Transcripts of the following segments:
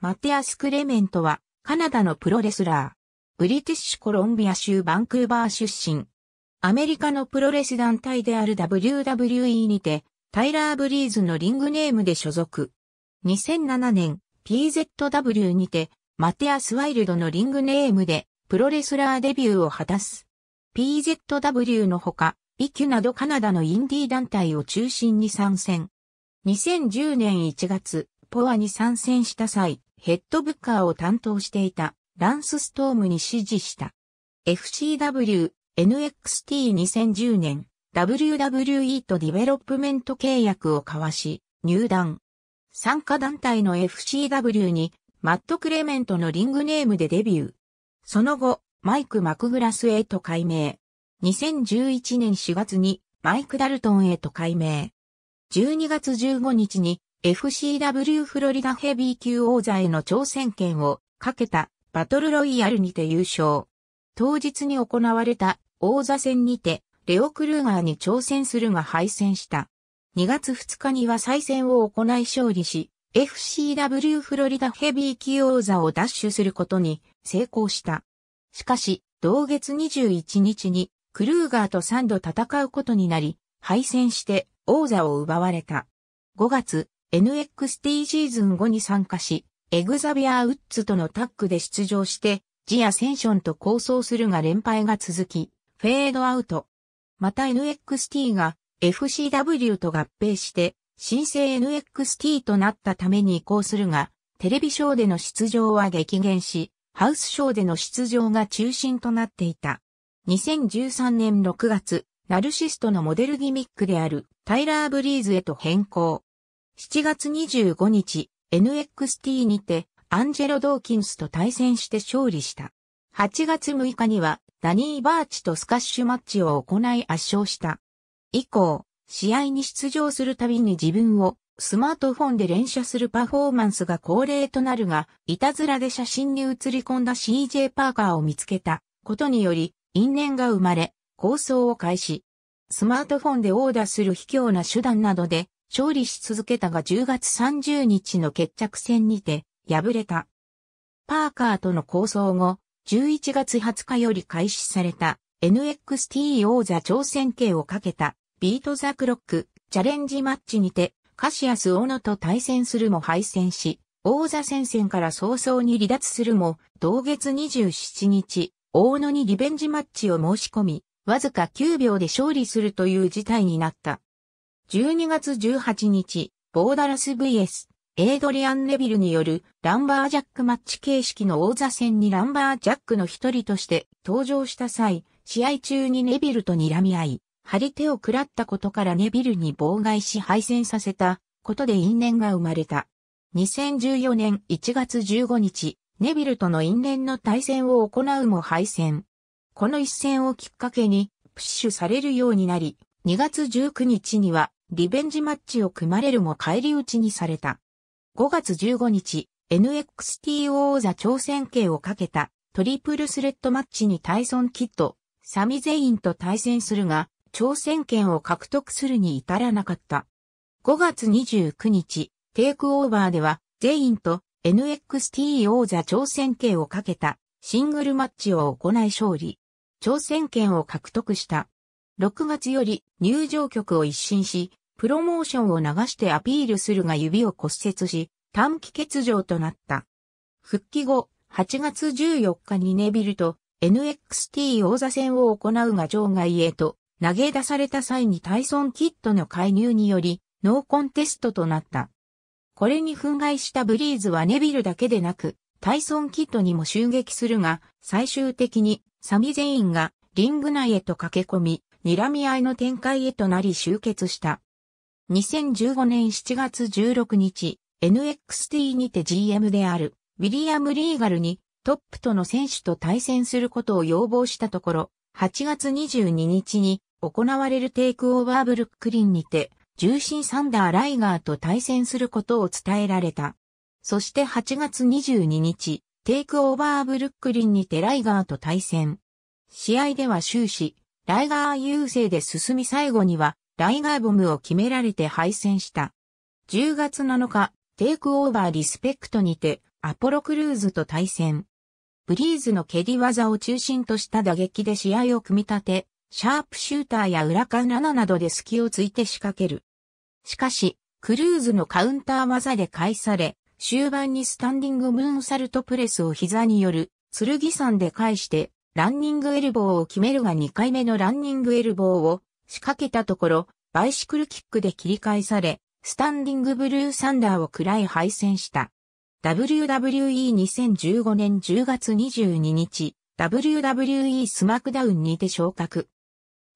マテアス・クレメントは、カナダのプロレスラー。ブリティッシュコロンビア州バンクーバー出身。アメリカのプロレス団体である WWE にて、タイラー・ブリーズのリングネームで所属。2007年、PZW にて、マテアス・ワイルドのリングネームで、プロレスラーデビューを果たす。PZW のほか、イキュなどカナダのインディー団体を中心に参戦。2010年1月、ポアに参戦した際、ヘッドブッカーを担当していたランスストームに指示した。FCW、NXT2010 年、WWE とディベロップメント契約を交わし、入団。参加団体の FCW に、マット・クレメントのリングネームでデビュー。その後、マイク・マクグラスへと改名。2011年4月に、マイク・ダルトンへと改名。12月15日に、FCW フロリダヘビー級王座への挑戦権をかけたバトルロイヤルにて優勝。当日に行われた王座戦にてレオ・クルーガーに挑戦するが敗戦した。2月2日には再戦を行い勝利し、FCW フロリダヘビー級王座を奪取することに成功した。しかし、同月21日にクルーガーと3度戦うことになり、敗戦して王座を奪われた。5月、NXT シーズン後に参加し、エグザビア・ウッズとのタッグで出場して、ジア・センションと構想するが連敗が続き、フェードアウト。また NXT が FCW と合併して、新生 NXT となったために移行するが、テレビショーでの出場は激減し、ハウスショーでの出場が中心となっていた。2013年6月、ナルシストのモデルギミックであるタイラー・ブリーズへと変更。7月25日、NXT にて、アンジェロ・ドーキンスと対戦して勝利した。8月6日には、ダニー・バーチとスカッシュマッチを行い圧勝した。以降、試合に出場するたびに自分をスマートフォンで連写するパフォーマンスが恒例となるが、いたずらで写真に写り込んだ CJ パーカーを見つけたことにより、因縁が生まれ、構想を開始。スマートフォンでオーダーする卑怯な手段などで、勝利し続けたが10月30日の決着戦にて敗れた。パーカーとの構想後、11月20日より開始された NXT 王座挑戦権をかけたビートザクロックチャレンジマッチにてカシアス・オノと対戦するも敗戦し、王座戦線から早々に離脱するも、同月27日、大野にリベンジマッチを申し込み、わずか9秒で勝利するという事態になった。12月18日、ボーダラス VS、エイドリアン・ネビルによるランバージャックマッチ形式の王座戦にランバージャックの一人として登場した際、試合中にネビルと睨み合い、張り手を食らったことからネビルに妨害し敗戦させたことで因縁が生まれた。2014年1月15日、ネビルとの因縁の対戦を行うも敗戦。この一戦をきっかけに、プッシュされるようになり、2月19日にはリベンジマッチを組まれるも返り討ちにされた。5月15日、NXT 王座挑戦権をかけたトリプルスレッドマッチにタイソン・キッド、サミゼインと対戦するが、挑戦権を獲得するに至らなかった。5月29日、テイクオーバーでは、ゼインと NXT 王座挑戦権をかけたシングルマッチを行い勝利。挑戦権を獲得した。6月より入場曲を一新し、プロモーションを流してアピールするが指を骨折し、短期欠場となった。復帰後、8月14日にネビルと NXT 王座戦を行うが場外へと投げ出された際にタイソン・キットの介入によりノーコンテストとなった。これに憤慨したブリーズはネビルだけでなくタイソン・キットにも襲撃するが最終的にサミ・ゼインがリング内へと駆け込み睨み合いの展開へとなり終結した。2015年7月16日、NXT にて GM であるウィリアム・リーガルにトップとの選手と対戦することを要望したところ、8月22日に行われるテイクオーバーブルックリンにて、重心サンダー・ライガーと対戦することを伝えられた。そして8月22日、テイクオーバーブルックリンにてライガーと対戦。試合では終始、ライガー優勢で進み最後には、ライガーボムを決められて敗戦した。10月7日、テイクオーバーリスペクトにて、アポロクルーズと対戦。ブリーズの蹴り技を中心とした打撃で試合を組み立て、シャープシューターや裏カナナなどで隙をついて仕掛ける。しかし、クルーズのカウンター技で返され、終盤にスタンディングムーンサルトプレスを膝による、剣山で返して、ランニングエルボーを決めるが2回目のランニングエルボーを仕掛けたところ、バイシクルキックで切り返され、スタンディングブルーサンダーを喰らい敗戦した。WWE2015 年10月22日、WWE スマクダウンにて昇格。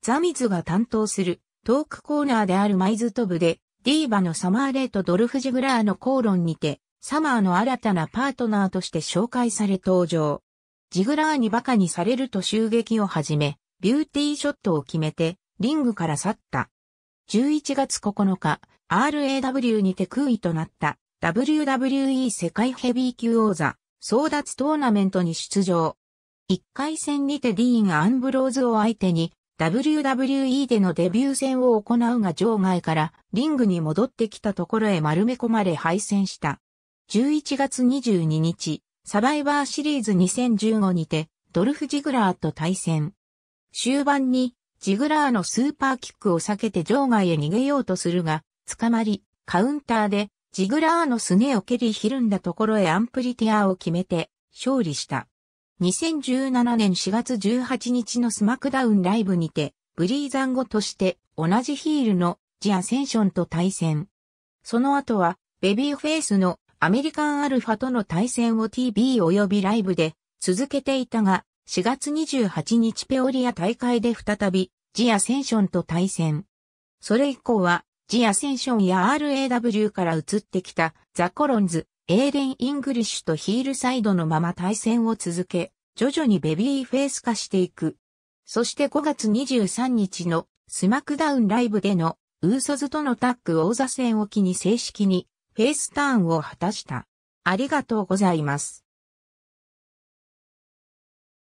ザミズが担当するトークコーナーであるマイズトブで、ディーバのサマーレイとドルフジグラーの口論にて、サマーの新たなパートナーとして紹介され登場。ジグラーに馬鹿にされると襲撃を始め、ビューティーショットを決めて、リングから去った。11月9日、RAW にて空位となった WWE 世界ヘビー級王座争奪トーナメントに出場。1回戦にてディーン・アンブローズを相手に WWE でのデビュー戦を行うが場外からリングに戻ってきたところへ丸め込まれ敗戦した。11月22日、サバイバーシリーズ2015にて、ドルフ・ジグラーと対戦。終盤に、ジグラーのスーパーキックを避けて場外へ逃げようとするが、捕まり、カウンターで、ジグラーのすねを蹴りひるんだところへアンプリティアを決めて、勝利した。2017年4月18日のスマクダウンライブにて、ブリーザン後として同じヒールのジアセンションと対戦。その後は、ベビーフェイスのアメリカンアルファとの対戦を TV 及びライブで続けていたが、4月28日ペオリア大会で再び、ジアセンションと対戦。それ以降は、ジアセンションや RAW から移ってきたザコロンズ、エーレン・イングリッシュとヒールサイドのまま対戦を続け、徐々にベビーフェイス化していく。そして5月23日のスマックダウンライブでのウーソズとのタッグ王座戦を機に正式にフェイスターンを果たした。ありがとうございます。